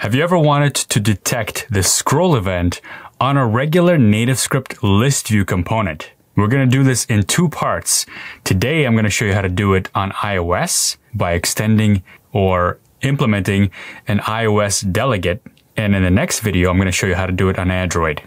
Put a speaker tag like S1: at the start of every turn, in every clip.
S1: Have you ever wanted to detect the scroll event on a regular native list view component? We're going to do this in two parts. Today, I'm going to show you how to do it on iOS by extending or implementing an iOS delegate. And in the next video, I'm going to show you how to do it on Android.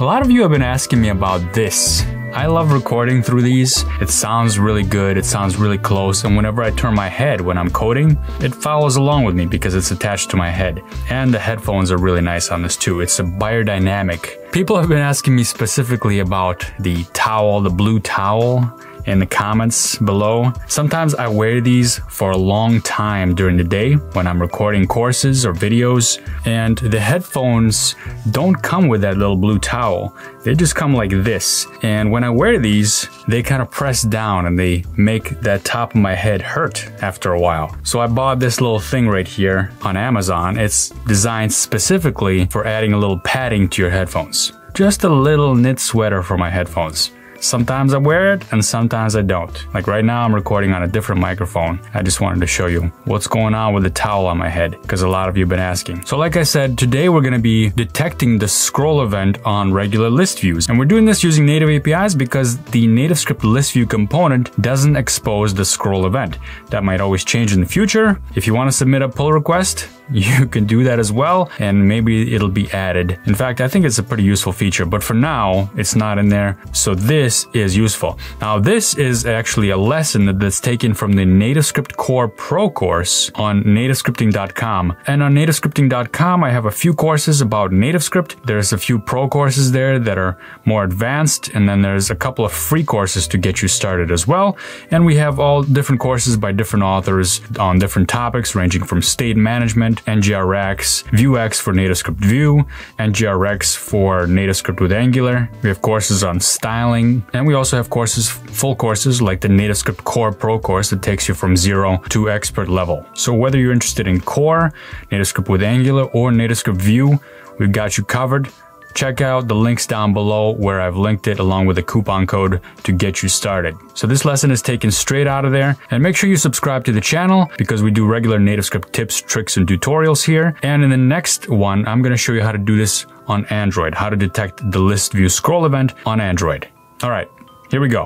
S1: A lot of you have been asking me about this. I love recording through these. It sounds really good, it sounds really close, and whenever I turn my head when I'm coding, it follows along with me because it's attached to my head. And the headphones are really nice on this too. It's a biodynamic. People have been asking me specifically about the towel, the blue towel in the comments below. Sometimes I wear these for a long time during the day when I'm recording courses or videos and the headphones don't come with that little blue towel. They just come like this. And when I wear these, they kind of press down and they make that top of my head hurt after a while. So I bought this little thing right here on Amazon. It's designed specifically for adding a little padding to your headphones. Just a little knit sweater for my headphones. Sometimes I wear it and sometimes I don't. Like right now I'm recording on a different microphone. I just wanted to show you what's going on with the towel on my head because a lot of you have been asking. So like I said, today we're going to be detecting the scroll event on regular list views. And we're doing this using native APIs because the native script list view component doesn't expose the scroll event. That might always change in the future. If you want to submit a pull request, you can do that as well and maybe it'll be added. In fact, I think it's a pretty useful feature, but for now it's not in there. So this this is useful. Now, this is actually a lesson that's taken from the NativeScript Core Pro course on nativescripting.com. And on nativescripting.com, I have a few courses about NativeScript. There's a few pro courses there that are more advanced, and then there's a couple of free courses to get you started as well. And we have all different courses by different authors on different topics, ranging from state management, NGRX, Vuex for NativeScript Vue, NGRX for NativeScript with Angular. We have courses on styling, and we also have courses, full courses like the NativeScript Core Pro course that takes you from zero to expert level. So whether you're interested in Core, NativeScript with Angular, or NativeScript View, we've got you covered. Check out the links down below where I've linked it along with a coupon code to get you started. So this lesson is taken straight out of there and make sure you subscribe to the channel because we do regular NativeScript tips, tricks, and tutorials here. And in the next one, I'm going to show you how to do this on Android, how to detect the list view scroll event on Android. All right, here we go.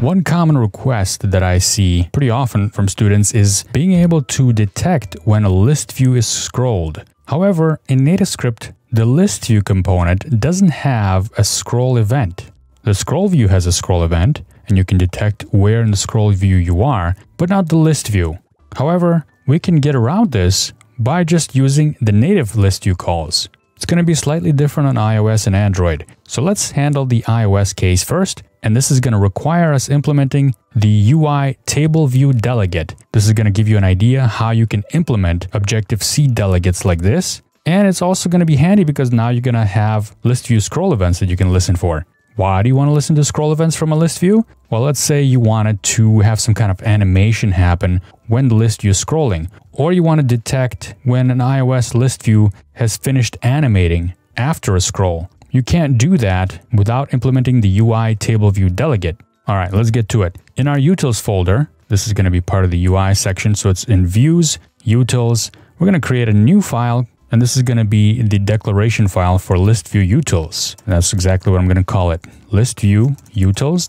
S1: One common request that I see pretty often from students is being able to detect when a list view is scrolled. However, in Nativescript, the list view component doesn't have a scroll event. The scroll view has a scroll event, and you can detect where in the scroll view you are, but not the list view. However, we can get around this by just using the native list view calls. It's going to be slightly different on iOS and Android. So let's handle the iOS case first. And this is going to require us implementing the UI table view delegate. This is going to give you an idea how you can implement Objective-C delegates like this. And it's also going to be handy because now you're going to have list view scroll events that you can listen for. Why do you want to listen to scroll events from a list view? Well, let's say you wanted to have some kind of animation happen when the list you're scrolling, or you want to detect when an iOS list view has finished animating after a scroll. You can't do that without implementing the UI table view delegate. All right, let's get to it. In our utils folder, this is going to be part of the UI section, so it's in views, utils. We're going to create a new file, and this is going to be the declaration file for list view utils. And that's exactly what I'm going to call it. List view utils.d.ts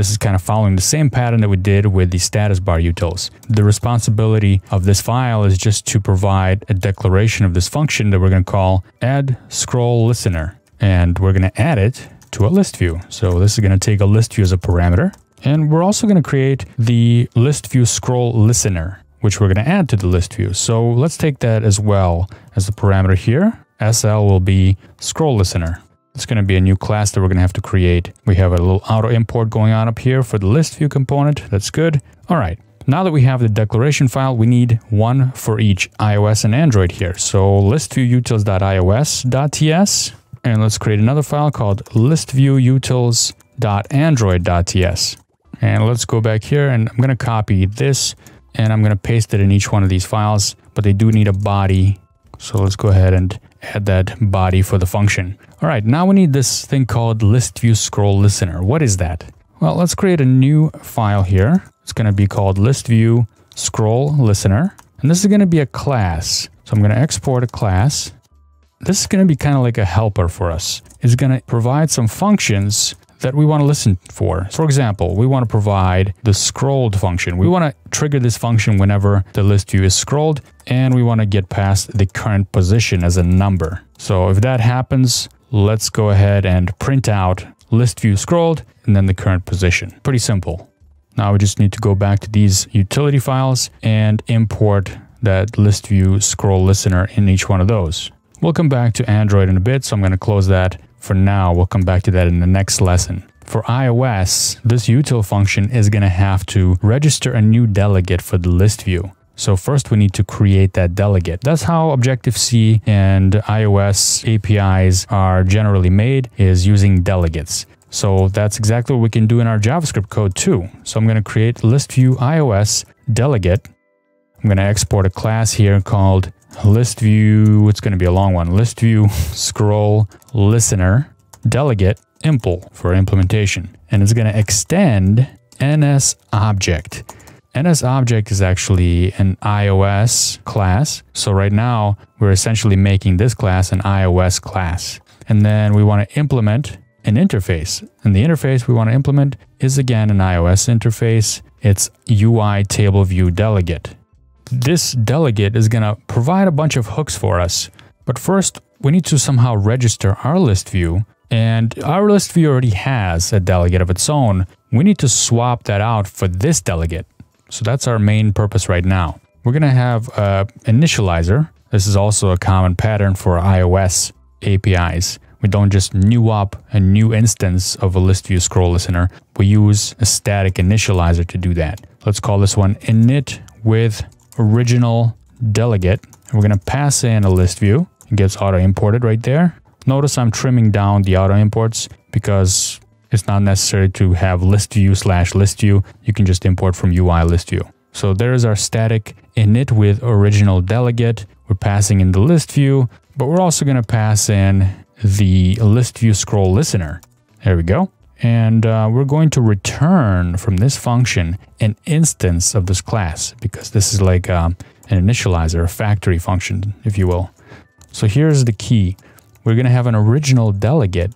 S1: this is kind of following the same pattern that we did with the status bar utils. The responsibility of this file is just to provide a declaration of this function that we're going to call add scroll listener. And we're going to add it to a list view. So this is going to take a list view as a parameter. And we're also going to create the list view scroll listener, which we're going to add to the list view. So let's take that as well as the parameter here. SL will be scroll listener. It's going to be a new class that we're going to have to create. We have a little auto import going on up here for the list view component. That's good. All right. Now that we have the declaration file, we need one for each iOS and Android here. So list view and let's create another file called listviewutils.android.ts. And let's go back here and I'm going to copy this and I'm going to paste it in each one of these files, but they do need a body. So let's go ahead and had that body for the function. All right, now we need this thing called list view scroll listener. What is that? Well, let's create a new file here. It's going to be called list view scroll listener. And this is going to be a class. So I'm going to export a class. This is going to be kind of like a helper for us. It's going to provide some functions that we want to listen for. For example, we want to provide the scrolled function. We want to trigger this function whenever the list view is scrolled, and we want to get past the current position as a number. So if that happens, let's go ahead and print out list view scrolled and then the current position. Pretty simple. Now we just need to go back to these utility files and import that list view scroll listener in each one of those. We'll come back to Android in a bit, so I'm going to close that for now, we'll come back to that in the next lesson. For iOS, this util function is going to have to register a new delegate for the list view. So first we need to create that delegate. That's how Objective-C and iOS APIs are generally made is using delegates. So that's exactly what we can do in our JavaScript code too. So I'm going to create list view iOS delegate. I'm going to export a class here called list view, it's going to be a long one, list view, scroll, listener, delegate, impl for implementation. And it's going to extend NS object. NS object is actually an iOS class. So right now we're essentially making this class an iOS class. And then we want to implement an interface. And the interface we want to implement is again an iOS interface. It's UI table view delegate. This delegate is going to provide a bunch of hooks for us. But first, we need to somehow register our list view. And our list view already has a delegate of its own. We need to swap that out for this delegate. So that's our main purpose right now. We're going to have a initializer. This is also a common pattern for iOS APIs. We don't just new up a new instance of a list view scroll listener. We use a static initializer to do that. Let's call this one init with original delegate. And we're going to pass in a list view. It gets auto imported right there. Notice I'm trimming down the auto imports because it's not necessary to have list view slash list view. You can just import from UI list view. So there is our static init with original delegate. We're passing in the list view, but we're also going to pass in the list view scroll listener. There we go. And uh, we're going to return from this function an instance of this class because this is like uh, an initializer, a factory function, if you will. So here's the key. We're going to have an original delegate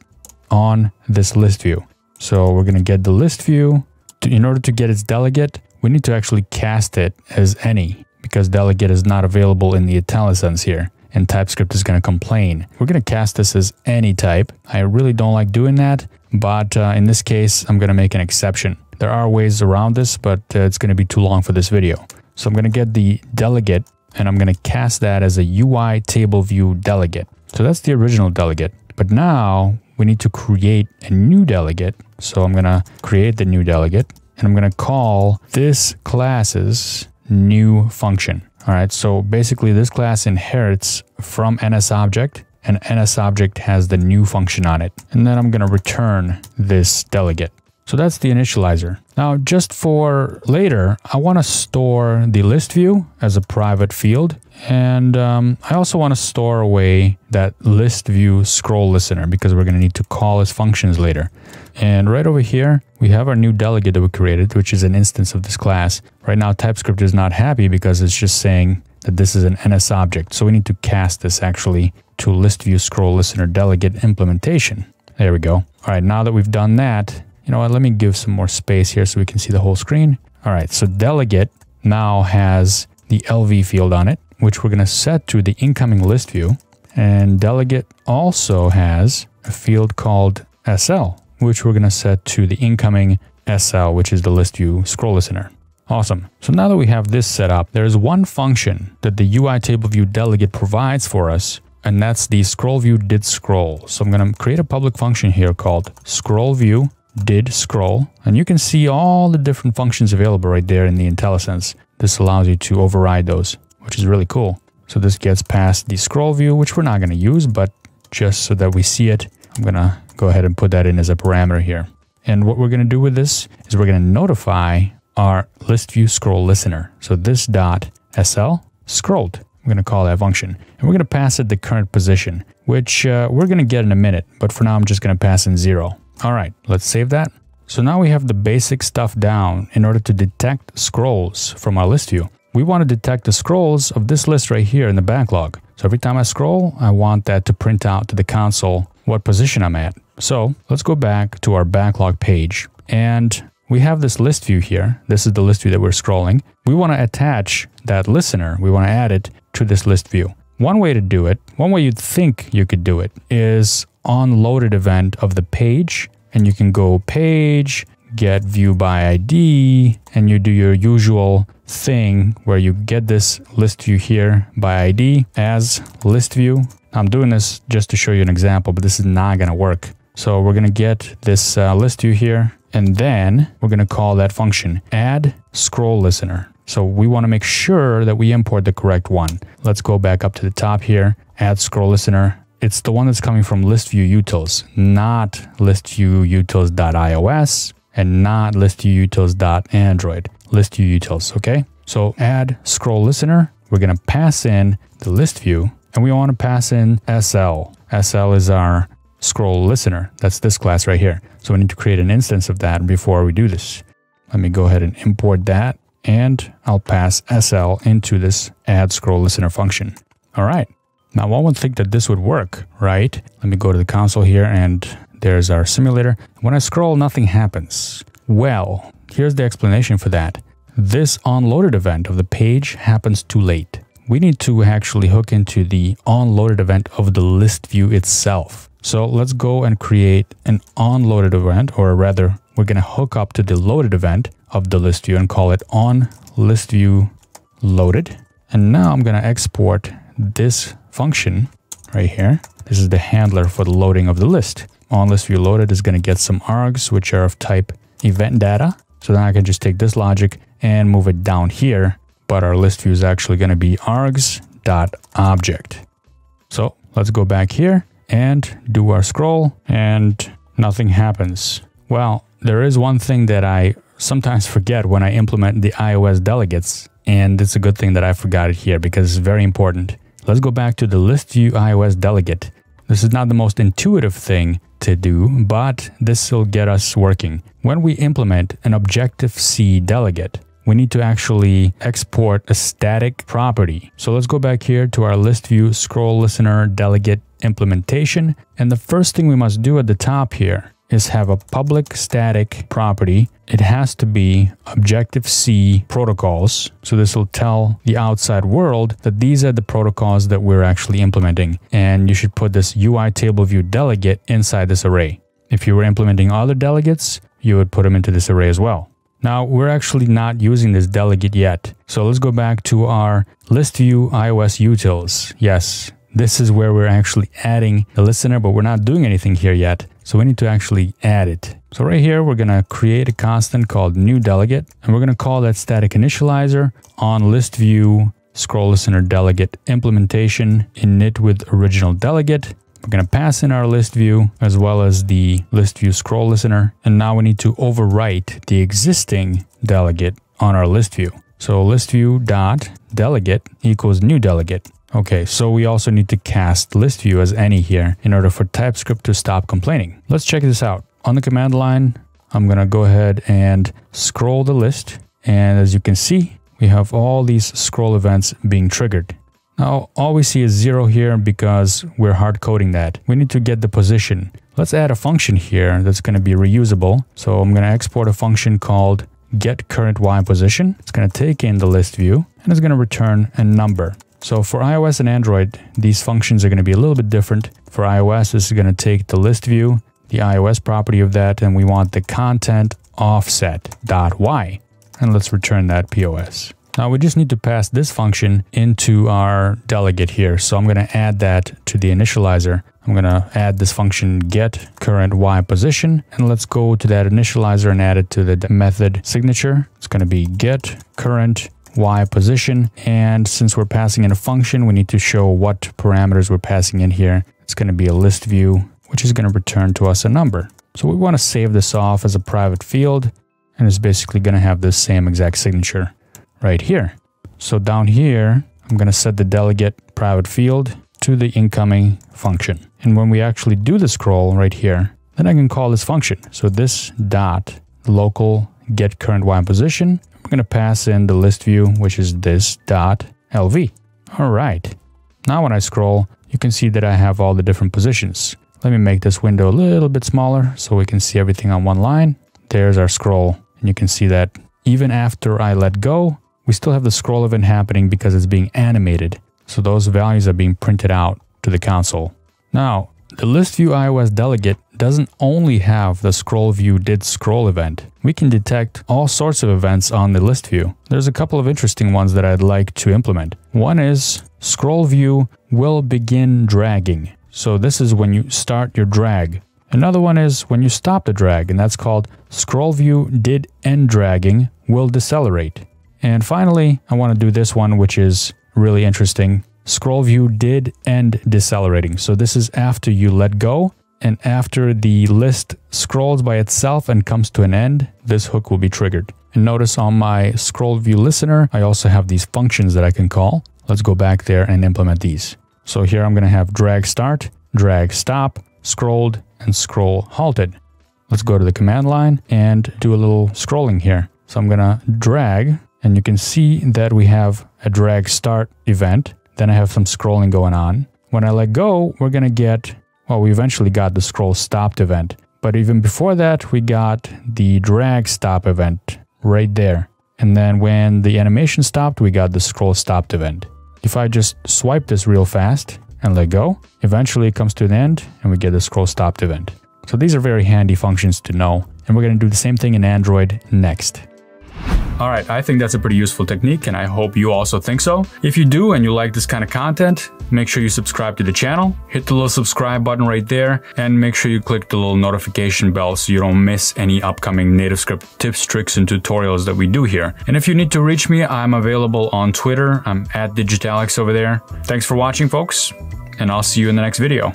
S1: on this list view. So we're going to get the list view. To, in order to get its delegate, we need to actually cast it as any because delegate is not available in the ItaliSense here and TypeScript is going to complain. We're going to cast this as any type. I really don't like doing that, but uh, in this case, I'm going to make an exception. There are ways around this, but uh, it's going to be too long for this video. So I'm going to get the delegate and I'm going to cast that as a UI table view delegate. So that's the original delegate. But now we need to create a new delegate. So I'm going to create the new delegate and I'm going to call this class's new function. All right, so basically this class inherits from NSObject and NSObject has the new function on it. And then I'm gonna return this delegate. So that's the initializer. Now, just for later, I wanna store the list view as a private field and um, I also want to store away that list view scroll listener because we're going to need to call its functions later. And right over here, we have our new delegate that we created, which is an instance of this class. Right now, TypeScript is not happy because it's just saying that this is an NS object. So we need to cast this actually to list view scroll listener delegate implementation. There we go. All right, now that we've done that, you know what, let me give some more space here so we can see the whole screen. All right, so delegate now has the LV field on it which we're going to set to the incoming list view. And delegate also has a field called SL, which we're going to set to the incoming SL, which is the list view scroll listener. Awesome. So now that we have this set up, there is one function that the UI table view delegate provides for us, and that's the scroll view did scroll. So I'm going to create a public function here called scroll view did scroll, and you can see all the different functions available right there in the IntelliSense. This allows you to override those which is really cool. So this gets past the scroll view, which we're not going to use, but just so that we see it, I'm going to go ahead and put that in as a parameter here. And what we're going to do with this is we're going to notify our list view scroll listener. So this dot SL scrolled. I'm going to call that function. And we're going to pass it the current position, which uh, we're going to get in a minute. But for now, I'm just going to pass in zero. All right, let's save that. So now we have the basic stuff down in order to detect scrolls from our list view we want to detect the scrolls of this list right here in the backlog. So every time I scroll, I want that to print out to the console what position I'm at. So let's go back to our backlog page and we have this list view here. This is the list view that we're scrolling. We want to attach that listener. We want to add it to this list view. One way to do it, one way you'd think you could do it is on loaded event of the page and you can go page, get view by ID and you do your usual thing where you get this list view here by ID as list view. I'm doing this just to show you an example, but this is not going to work. So we're going to get this uh, list view here and then we're going to call that function add scroll listener. So we want to make sure that we import the correct one. Let's go back up to the top here, add scroll listener. It's the one that's coming from list view Utils, not list utils. Utils.ios and not listutils.android, listutils okay? So add scroll listener, we're gonna pass in the list view, and we wanna pass in SL. SL is our scroll listener. That's this class right here. So we need to create an instance of that before we do this. Let me go ahead and import that and I'll pass SL into this add scroll listener function. All right. Now one would think that this would work, right? Let me go to the console here and there's our simulator. When I scroll, nothing happens. Well, here's the explanation for that. This onloaded event of the page happens too late. We need to actually hook into the onloaded event of the list view itself. So let's go and create an onloaded event, or rather, we're going to hook up to the loaded event of the list view and call it on list view loaded. And now I'm going to export this function right here. This is the handler for the loading of the list. Monolith Reloaded is going to get some args, which are of type event data. So then I can just take this logic and move it down here. But our list view is actually going to be args.object. So let's go back here and do our scroll and nothing happens. Well, there is one thing that I sometimes forget when I implement the iOS delegates. And it's a good thing that I forgot it here because it's very important. Let's go back to the list view iOS delegate. This is not the most intuitive thing, to do, but this will get us working. When we implement an Objective-C delegate, we need to actually export a static property. So let's go back here to our list view, scroll listener delegate implementation. And the first thing we must do at the top here is have a public static property. It has to be Objective-C protocols. So this will tell the outside world that these are the protocols that we're actually implementing. And you should put this UI table view delegate inside this array. If you were implementing other delegates, you would put them into this array as well. Now, we're actually not using this delegate yet. So let's go back to our list view iOS utils. Yes, this is where we're actually adding the listener, but we're not doing anything here yet. So we need to actually add it. So right here, we're gonna create a constant called new delegate, and we're gonna call that static initializer on list view scroll listener delegate implementation init with original delegate. We're going to pass in our list view as well as the list view scroll listener. And now we need to overwrite the existing delegate on our list view. So list view dot delegate equals new delegate. Okay, so we also need to cast list view as any here in order for TypeScript to stop complaining. Let's check this out. On the command line, I'm gonna go ahead and scroll the list. And as you can see, we have all these scroll events being triggered. Now, all we see is zero here because we're hard coding that. We need to get the position. Let's add a function here that's going to be reusable. So I'm going to export a function called get current y position. It's going to take in the list view and it's going to return a number. So for iOS and Android, these functions are going to be a little bit different. For iOS, this is going to take the list view, the iOS property of that, and we want the content offset dot y. And let's return that POS. Now we just need to pass this function into our delegate here. So I'm going to add that to the initializer. I'm going to add this function get current y position and let's go to that initializer and add it to the method signature. It's going to be get current y position. And since we're passing in a function, we need to show what parameters we're passing in here. It's going to be a list view, which is going to return to us a number. So we want to save this off as a private field, and it's basically going to have the same exact signature right here. So down here, I'm going to set the delegate private field to the incoming function. And when we actually do the scroll right here, then I can call this function. So this dot local get current y position I'm going to pass in the list view, which is this dot LV. All right. Now when I scroll, you can see that I have all the different positions. Let me make this window a little bit smaller so we can see everything on one line. There's our scroll. And you can see that even after I let go, we still have the scroll event happening because it's being animated. So those values are being printed out to the console. Now, the list view iOS delegate doesn't only have the scroll view did scroll event. We can detect all sorts of events on the list view. There's a couple of interesting ones that I'd like to implement. One is scroll view will begin dragging. So this is when you start your drag. Another one is when you stop the drag and that's called scroll view did end dragging will decelerate. And finally, I want to do this one which is really interesting. Scroll view did end decelerating. So this is after you let go and after the list scrolls by itself and comes to an end, this hook will be triggered. And notice on my scroll view listener, I also have these functions that I can call. Let's go back there and implement these. So here I'm going to have drag start, drag stop, scrolled, and scroll halted. Let's go to the command line and do a little scrolling here. So I'm going to drag, and you can see that we have a drag start event. Then I have some scrolling going on. When I let go, we're going to get well, we eventually got the scroll stopped event, but even before that, we got the drag stop event right there. And then when the animation stopped, we got the scroll stopped event. If I just swipe this real fast and let go, eventually it comes to an end and we get the scroll stopped event. So these are very handy functions to know, and we're going to do the same thing in Android next. All right, I think that's a pretty useful technique and I hope you also think so. If you do and you like this kind of content, make sure you subscribe to the channel, hit the little subscribe button right there, and make sure you click the little notification bell so you don't miss any upcoming native script tips, tricks, and tutorials that we do here. And if you need to reach me, I'm available on Twitter. I'm at DigitalX over there. Thanks for watching, folks, and I'll see you in the next video.